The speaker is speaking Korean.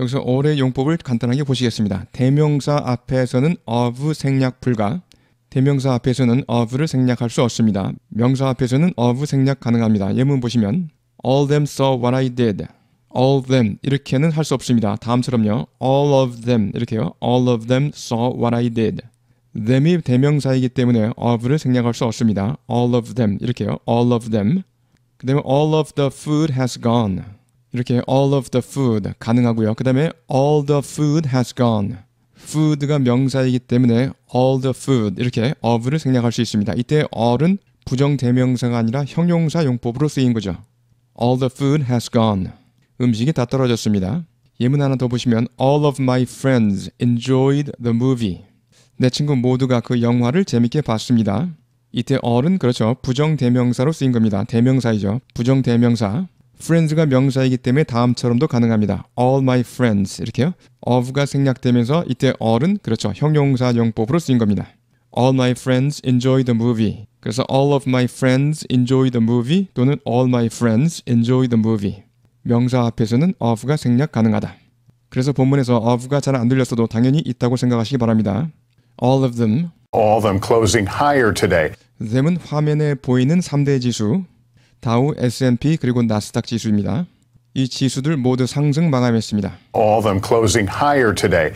여기서 올해 용법을 간단하게 보시겠습니다. 대명사 앞에서는 of 생략 불가. 대명사 앞에서는 of를 생략할 수 없습니다. 명사 앞에서는 of 생략 가능합니다. 예문 보시면 all them saw what I did. all them 이렇게는 할 수 없습니다. 다음처럼요. all of them 이렇게요. all of them saw what I did. them이 대명사이기 때문에 of를 생략할 수 없습니다. all of them 이렇게요. all of them. 그다음에 all of the food has gone. 이렇게 all of the food 가능하고요. 그 다음에 all the food has gone. food가 명사이기 때문에 all the food 이렇게 of를 생략할 수 있습니다. 이때 all은 부정대명사가 아니라 형용사 용법으로 쓰인 거죠. all the food has gone. 음식이 다 떨어졌습니다. 예문 하나 더 보시면 all of my friends enjoyed the movie. 내 친구 모두가 그 영화를 재밌게 봤습니다. 이때 all은 그렇죠. 부정대명사로 쓰인 겁니다. 대명사이죠. 부정대명사. friends가 명사이기 때문에 다음처럼도 가능합니다. all my friends 이렇게요. of가 생략되면서 이때 all은 그렇죠. 형용사 용법으로 쓰인 겁니다. all my friends enjoy the movie. 그래서 all of my friends enjoy the movie 또는 all my friends enjoy the movie. 명사 앞에서는 of가 생략 가능하다. 그래서 본문에서 of가 잘 안 들렸어도 당연히 있다고 생각하시기 바랍니다. all of them all of them closing higher today. them은 화면에 보이는 3대 지수 다우, S&P 그리고 나스닥 지수입니다. 이 지수들 모두 상승 마감했습니다. All of them closing higher today.